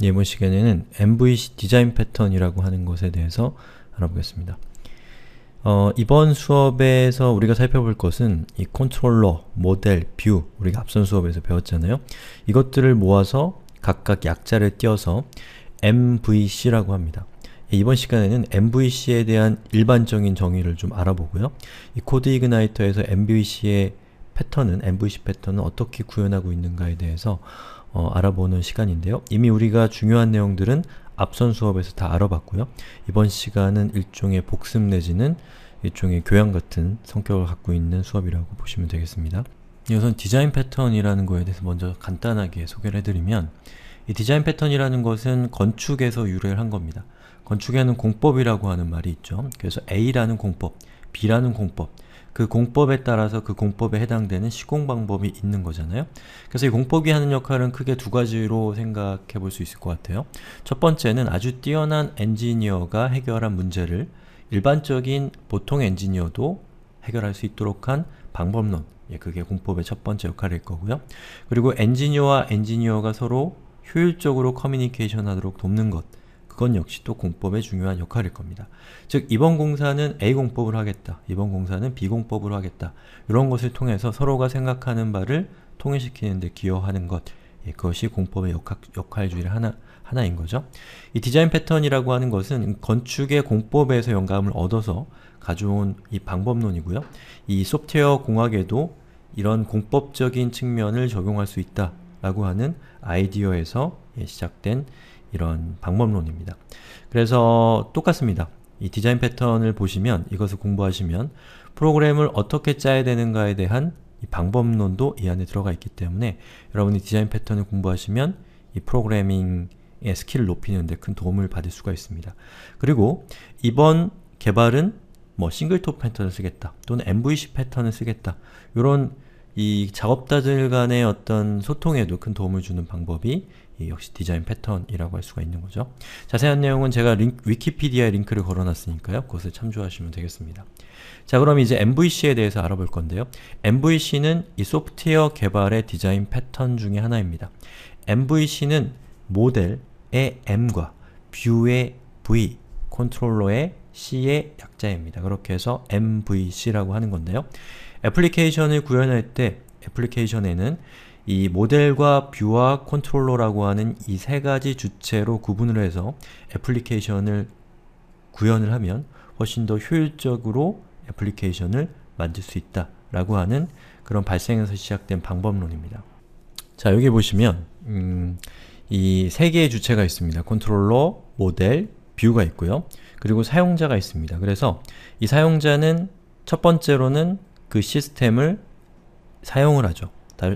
예문 시간에는 MVC 디자인 패턴이라고 하는 것에 대해서 알아보겠습니다. 어, 이번 수업에서 우리가 살펴볼 것은 이 컨트롤러, 모델, 뷰, 우리가 앞선 수업에서 배웠잖아요. 이것들을 모아서 각각 약자를 띄어서 MVC라고 합니다. 이번 시간에는 MVC에 대한 일반적인 정의를 좀 알아보고요. 이 코드 이그나이터에서 MVC의 패턴은, MVC 패턴은 어떻게 구현하고 있는가에 대해서 어, 알아보는 시간인데요. 이미 우리가 중요한 내용들은 앞선 수업에서 다 알아봤고요. 이번 시간은 일종의 복습 내지는 일종의 교양 같은 성격을 갖고 있는 수업이라고 보시면 되겠습니다. 우선 디자인 패턴이라는 거에 대해서 먼저 간단하게 소개를 해드리면 이 디자인 패턴이라는 것은 건축에서 유래를 한 겁니다. 건축에는 공법이라고 하는 말이 있죠. 그래서 A라는 공법, B라는 공법, 그 공법에 따라서 그 공법에 해당되는 시공 방법이 있는 거잖아요. 그래서 이 공법이 하는 역할은 크게 두 가지로 생각해 볼 수 있을 것 같아요. 첫 번째는 아주 뛰어난 엔지니어가 해결한 문제를 일반적인 보통 엔지니어도 해결할 수 있도록 한 방법론 예, 그게 공법의 첫 번째 역할일 거고요. 그리고 엔지니어와 엔지니어가 서로 효율적으로 커뮤니케이션 하도록 돕는 것 그건 역시 또 공법의 중요한 역할일 겁니다. 즉, 이번 공사는 A공법을 하겠다, 이번 공사는 B공법을 하겠다 이런 것을 통해서 서로가 생각하는 바를 통일시키는 데 기여하는 것 예, 그것이 공법의 역학, 역할 중의 하나, 하나인 거죠. 이 디자인 패턴이라고 하는 것은 건축의 공법에서 영감을 얻어서 가져온 이 방법론이고요. 이 소프트웨어 공학에도 이런 공법적인 측면을 적용할 수 있다 라고 하는 아이디어에서 예, 시작된 이런 방법론입니다. 그래서 똑같습니다. 이 디자인 패턴을 보시면 이것을 공부하시면 프로그램을 어떻게 짜야 되는가에 대한 방법론도 이 안에 들어가 있기 때문에 여러분이 디자인 패턴을 공부하시면 이 프로그래밍의 스킬을 높이는 데큰 도움을 받을 수가 있습니다. 그리고 이번 개발은 뭐 싱글톱 패턴을 쓰겠다 또는 MVC 패턴을 쓰겠다 이런 이 작업자들 간의 어떤 소통에도 큰 도움을 주는 방법이 역시 디자인 패턴이라고 할 수가 있는 거죠. 자세한 내용은 제가 링, 위키피디아에 링크를 걸어놨으니까요. 그것을 참조하시면 되겠습니다. 자 그럼 이제 MVC에 대해서 알아볼 건데요. MVC는 이 소프트웨어 개발의 디자인 패턴 중의 하나입니다. MVC는 모델의 M과 뷰의 V, 컨트롤러의 C의 약자입니다. 그렇게 해서 MVC라고 하는 건데요. 애플리케이션을 구현할 때 애플리케이션에는 이 모델과 뷰와 컨트롤러라고 하는 이 세 가지 주체로 구분을 해서 애플리케이션을 구현을 하면 훨씬 더 효율적으로 애플리케이션을 만들 수 있다 라고 하는 그런 발생에서 시작된 방법론입니다. 자 여기 보시면 음, 이 세 개의 주체가 있습니다. 컨트롤러, 모델, 뷰가 있고요. 그리고 사용자가 있습니다. 그래서 이 사용자는 첫 번째로는 그 시스템을 사용을 하죠.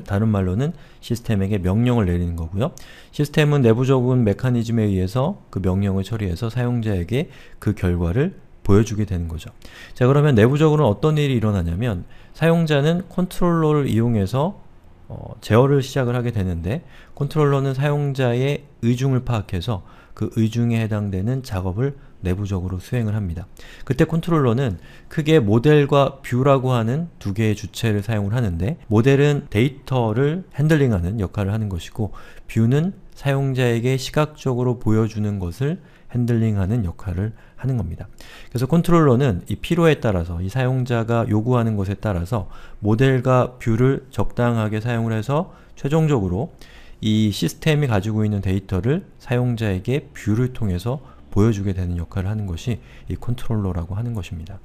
다른 말로는 시스템에게 명령을 내리는 거고요. 시스템은 내부적인 메커니즘에 의해서 그 명령을 처리해서 사용자에게 그 결과를 보여주게 되는 거죠. 자 그러면 내부적으로는 어떤 일이 일어나냐면 사용자는 컨트롤러를 이용해서 어, 제어를 시작을 하게 되는데 컨트롤러는 사용자의 의중을 파악해서 그 의중에 해당되는 작업을 내부적으로 수행을 합니다. 그때 컨트롤러는 크게 모델과 뷰라고 하는 두 개의 주체를 사용을 하는데 모델은 데이터를 핸들링하는 역할을 하는 것이고 뷰는 사용자에게 시각적으로 보여주는 것을 핸들링하는 역할을 하는 겁니다. 그래서 컨트롤러는 이 필요에 따라서 이 사용자가 요구하는 것에 따라서 모델과 뷰를 적당하게 사용을 해서 최종적으로 이 시스템이 가지고 있는 데이터를 사용자에게 뷰를 통해서 보여주게 되는 역할을 하는 것이 이 컨트롤러라고 하는 것입니다.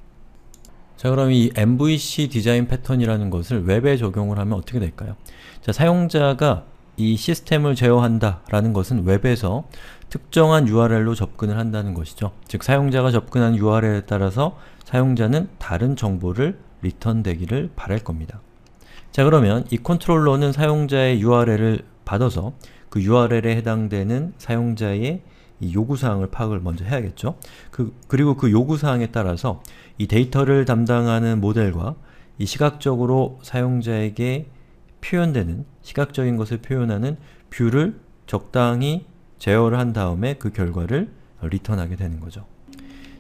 자 그럼 이 MVC 디자인 패턴이라는 것을 웹에 적용을 하면 어떻게 될까요? 자 사용자가 이 시스템을 제어한다 라는 것은 웹에서 특정한 URL로 접근을 한다는 것이죠. 즉 사용자가 접근한 URL에 따라서 사용자는 다른 정보를 리턴되기를 바랄 겁니다. 자 그러면 이 컨트롤러는 사용자의 URL을 받아서 그 URL에 해당되는 사용자의 이 요구사항을 파악을 먼저 해야겠죠. 그, 그리고 그 요구사항에 따라서 이 데이터를 담당하는 모델과 이 시각적으로 사용자에게 표현되는 시각적인 것을 표현하는 뷰를 적당히 제어를 한 다음에 그 결과를 리턴하게 되는 거죠.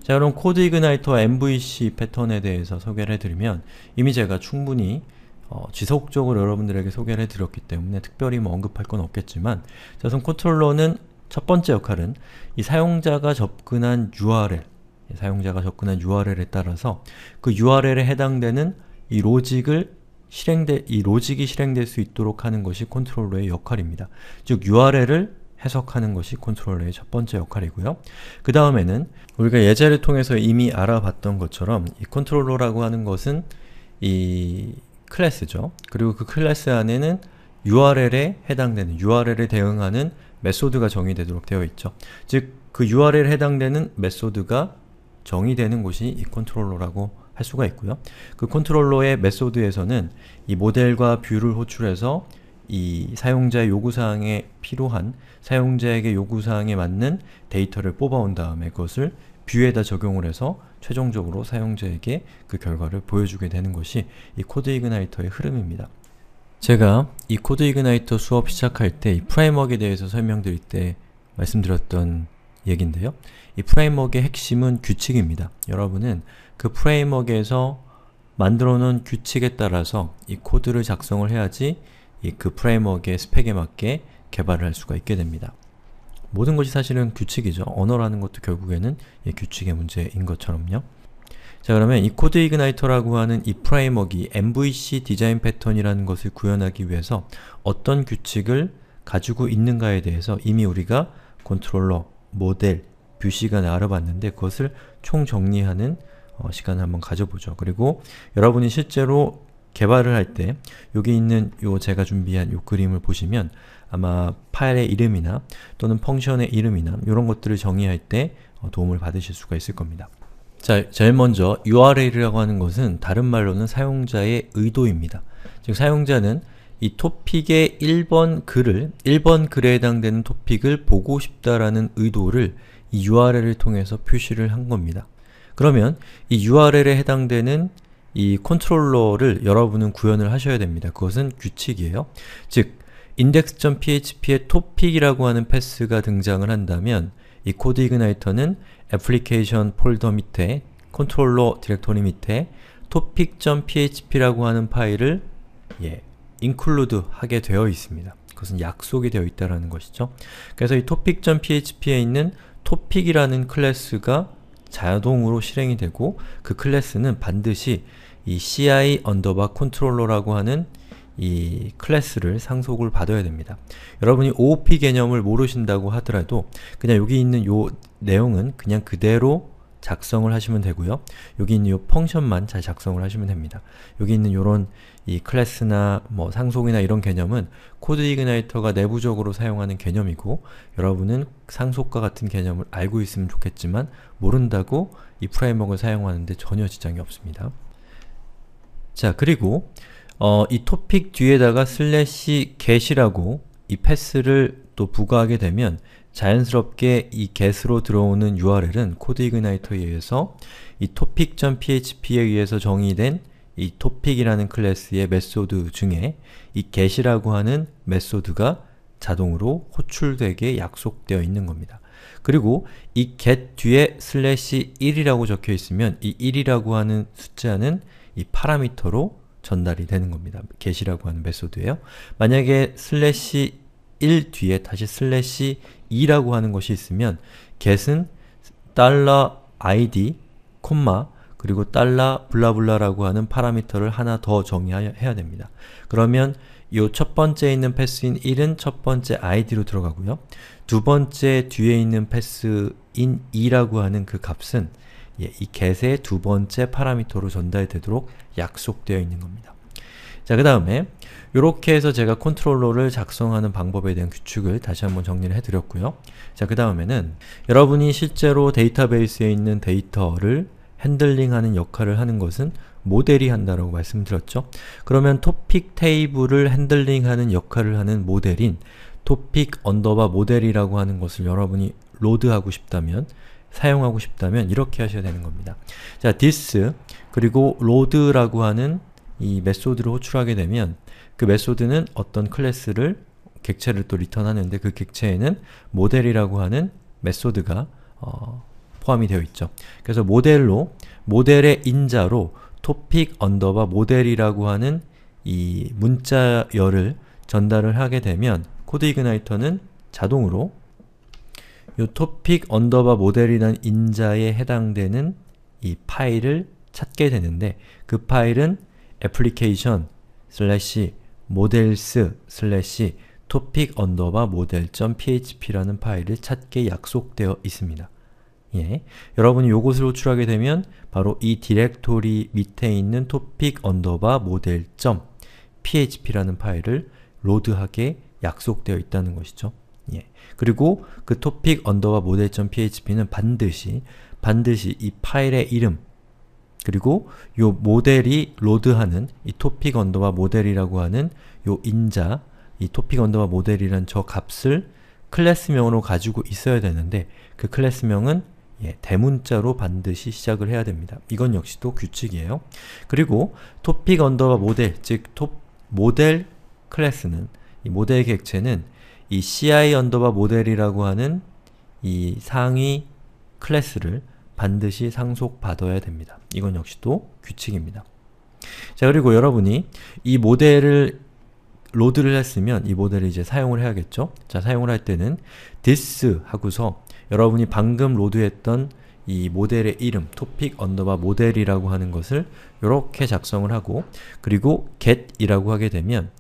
자 그럼 코드 이그나이터와 MVC 패턴에 대해서 소개를 해드리면 이미 제가 충분히 어, 지속적으로 여러분들에게 소개를 해드렸기 때문에 특별히 뭐 언급할 건 없겠지만 자 우선 컨트롤러는 첫 번째 역할은 이 사용자가 접근한 URL, 사용자가 접근한 URL에 따라서 그 URL에 해당되는 이 로직을 실행돼 이 로직이 실행될 수 있도록 하는 것이 컨트롤러의 역할입니다. 즉 URL을 해석하는 것이 컨트롤러의 첫 번째 역할이고요. 그 다음에는 우리가 예제를 통해서 이미 알아봤던 것처럼 이 컨트롤러라고 하는 것은 이 클래스죠. 그리고 그 클래스 안에는 URL에 해당되는 URL에 대응하는 메소드가 정의되도록 되어 있죠. 즉, 그 URL에 해당되는 메소드가 정의되는 곳이 이 컨트롤러라고 할 수가 있고요. 그 컨트롤러의 메소드에서는 이 모델과 뷰를 호출해서 이 사용자의 요구사항에 필요한 사용자에게 요구사항에 맞는 데이터를 뽑아온 다음에 그것을 뷰에다 적용을 해서 최종적으로 사용자에게 그 결과를 보여주게 되는 것이 이 코드 이그나이터의 흐름입니다. 제가 이 코드 이그나이터 수업 시작할 때 이프라임워크에 대해서 설명드릴 때 말씀드렸던 얘긴데요. 이프라임워크의 핵심은 규칙입니다. 여러분은 그프라임워크에서 만들어놓은 규칙에 따라서 이 코드를 작성을 해야지 이 그프라임워크의 스펙에 맞게 개발을 할 수가 있게 됩니다. 모든 것이 사실은 규칙이죠. 언어라는 것도 결국에는 이 규칙의 문제인 것처럼요. 자 그러면 이 코드 이그나이터라고 하는 이 프라이머기 MVC 디자인 패턴이라는 것을 구현하기 위해서 어떤 규칙을 가지고 있는가에 대해서 이미 우리가 컨트롤러, 모델, 뷰 시간에 알아봤는데 그것을 총정리하는 어, 시간을 한번 가져보죠. 그리고 여러분이 실제로 개발을 할 때 여기 있는 요 제가 준비한 요 그림을 보시면 아마 파일의 이름이나 또는 펑션의 이름이나 이런 것들을 정의할 때 어, 도움을 받으실 수가 있을 겁니다. 자, 제일 먼저 URL이라고 하는 것은 다른 말로는 사용자의 의도입니다. 즉, 사용자는 이 토픽의 1번 글을, 1번 글에 해당되는 토픽을 보고 싶다라는 의도를 이 URL을 통해서 표시를 한 겁니다. 그러면 이 URL에 해당되는 이 컨트롤러를 여러분은 구현을 하셔야 됩니다. 그것은 규칙이에요. 즉, i n d e x p h p 의 topic이라고 하는 패스가 등장을 한다면 이 코드 이그나이터는 애플리케이션 폴더 밑에 컨트롤러 디렉토리 밑에 topic.php라고 하는 파일을 예, i n c l 하게 되어 있습니다. 그것은 약속이 되어 있다는 것이죠. 그래서 이 topic.php에 있는 topic이라는 클래스가 자동으로 실행이 되고 그 클래스는 반드시 이 ci u n d e r b a controller라고 하는 이 클래스를 상속을 받아야 됩니다. 여러분이 OOP 개념을 모르신다고 하더라도 그냥 여기 있는 요 내용은 그냥 그대로 작성을 하시면 되고요. 여기 있는 요 펑션만 잘 작성을 하시면 됩니다. 여기 있는 요런 이 클래스나 뭐 상속이나 이런 개념은 코드 이그나이터가 내부적으로 사용하는 개념이고 여러분은 상속과 같은 개념을 알고 있으면 좋겠지만 모른다고 이 프레임워크를 사용하는데 전혀 지장이 없습니다. 자, 그리고 어, 이 topic 뒤에다가 슬래시 get이라고 이 패스를 또 부과하게 되면 자연스럽게 이 get으로 들어오는 URL은 코드 이그나이터에 의해서 이 topic.php에 의해서 정의된 이 topic이라는 클래스의 메소드 중에 이 get이라고 하는 메소드가 자동으로 호출되게 약속되어 있는 겁니다. 그리고 이 get 뒤에 슬래시 1이라고 적혀 있으면 이 1이라고 하는 숫자는 이 파라미터로 전달이 되는 겁니다. 게시라고 하는 메소드예요. 만약에 슬래시 1 뒤에 다시 슬래시 2라고 하는 것이 있으면 get은 달러 id, 콤마, 그리고 달러 블라블라라고 하는 파라미터를 하나 더 정의해야 됩니다. 그러면 이 첫 번째 에 있는 패스인 1은 첫 번째 id로 들어가고요. 두 번째 뒤에 있는 패스인 2라고 하는 그 값은 예, 이 get의 두 번째 파라미터로 전달 되도록 약속되어 있는 겁니다. 자, 그 다음에 이렇게 해서 제가 컨트롤러를 작성하는 방법에 대한 규칙을 다시 한번 정리를 해드렸고요. 자, 그 다음에는 여러분이 실제로 데이터베이스에 있는 데이터를 핸들링하는 역할을 하는 것은 모델이 한다라고 말씀드렸죠. 그러면 토픽 테이블을 핸들링하는 역할을 하는 모델인 토픽 언더바 모델이라고 하는 것을 여러분이 로드하고 싶다면 사용하고 싶다면 이렇게 하셔야 되는 겁니다. 자, this 그리고 load라고 하는 이 메소드를 호출하게 되면 그 메소드는 어떤 클래스를 객체를 또 리턴하는데 그 객체에는 모델이라고 하는 메소드가 어, 포함이 되어 있죠. 그래서 모델로 모델의 인자로 topic 언더바 모델이라고 하는 이 문자열을 전달을 하게 되면 코드 이그나이터는 자동으로 이 topic 언더바 모델이라는 인자에 해당되는 이 파일을 찾게 되는데 그 파일은 application slash models slash topic 언더바 model.php라는 파일을 찾게 약속되어 있습니다. 예. 여러분이 요것을 호출하게 되면 바로 이 디렉토리 밑에 있는 topic 언더바 model.php라는 파일을 로드하게 약속되어 있다는 것이죠. 예. 그리고 그 topic 언더바 model.php는 반드시 반드시 이 파일의 이름 그리고 요 모델이 로드하는 이 topic 언더바 모델이라고 하는 요 인자 이 topic 언더바 모델이란 저 값을 클래스명으로 가지고 있어야 되는데 그 클래스명은 예, 대문자로 반드시 시작을 해야 됩니다. 이건 역시도 규칙이에요. 그리고 topic 언더바 모델, 즉 모델 클래스는 이 모델 객체는 이 ci 언더바 모델이라고 하는 이 상위 클래스를 반드시 상속받아야 됩니다. 이건 역시 또 규칙입니다. 자 그리고 여러분이 이 모델을 로드를 했으면 이 모델을 이제 사용을 해야겠죠? 자 사용을 할 때는 this 하고서 여러분이 방금 로드했던 이 모델의 이름 topic 언더바 모델이라고 하는 것을 이렇게 작성을 하고 그리고 get이라고 하게 되면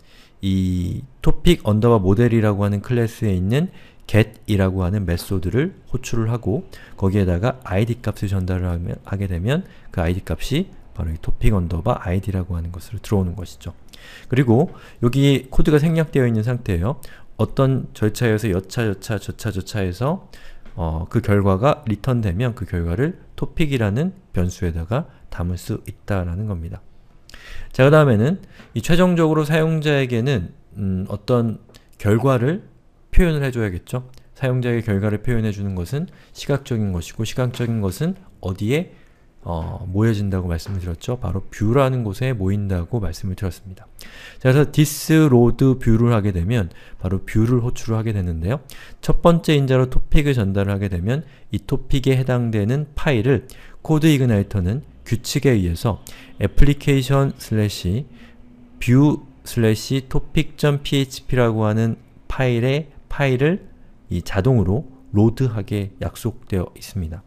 이 topic 토픽 언더바 모델이라고 하는 클래스에 있는 get이라고 하는 메소드를 호출을 하고 거기에다가 id 값을 전달을 하게 되면 그 id 값이 바로 이 topic 토픽 언더바 id라고 하는 것으로 들어오는 것이죠. 그리고 여기 코드가 생략되어 있는 상태예요. 어떤 절차에서 여차여차 저차저차에서 어, 그 결과가 리턴되면 그 결과를 t o p i c 이라는 변수에다가 담을 수 있다라는 겁니다. 자, 그 다음에는 이 최종적으로 사용자에게는 음, 어떤 결과를 표현을 해줘야겠죠? 사용자의 결과를 표현해주는 것은 시각적인 것이고 시각적인 것은 어디에 어, 모여진다고 말씀을 드렸죠? 바로 뷰라는 곳에 모인다고 말씀을 드렸습니다. 자, 그래서 t h i s 디스로드 뷰를 하게 되면 바로 뷰를 호출을 하게 되는데요. 첫 번째 인자로 토픽을 전달 하게 되면 이 토픽에 해당되는 파일을 코드 이그나이터는 규칙에 의해서 application slash view slash topic.php라고 하는 파일의 파일을 이 자동으로 로드하게 약속되어 있습니다.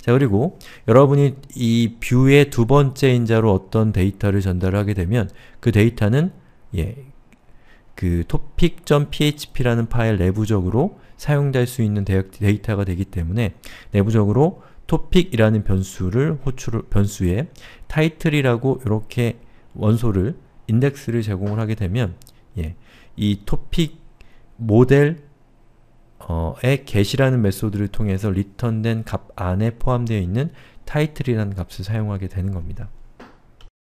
자 그리고 여러분이 이 뷰의 두 번째 인자로 어떤 데이터를 전달하게 되면 그 데이터는 예, 그 topic.php라는 파일 내부적으로 사용될 수 있는 데이터가 되기 때문에 내부적으로 topic이라는 변수를 호출 변수에 title이라고 이렇게 원소를 인덱스를 제공을 하게 되면 예, 이 topic 모델 의 어, get이라는 메소드를 통해서 리턴된 값 안에 포함되어 있는 title이라는 값을 사용하게 되는 겁니다.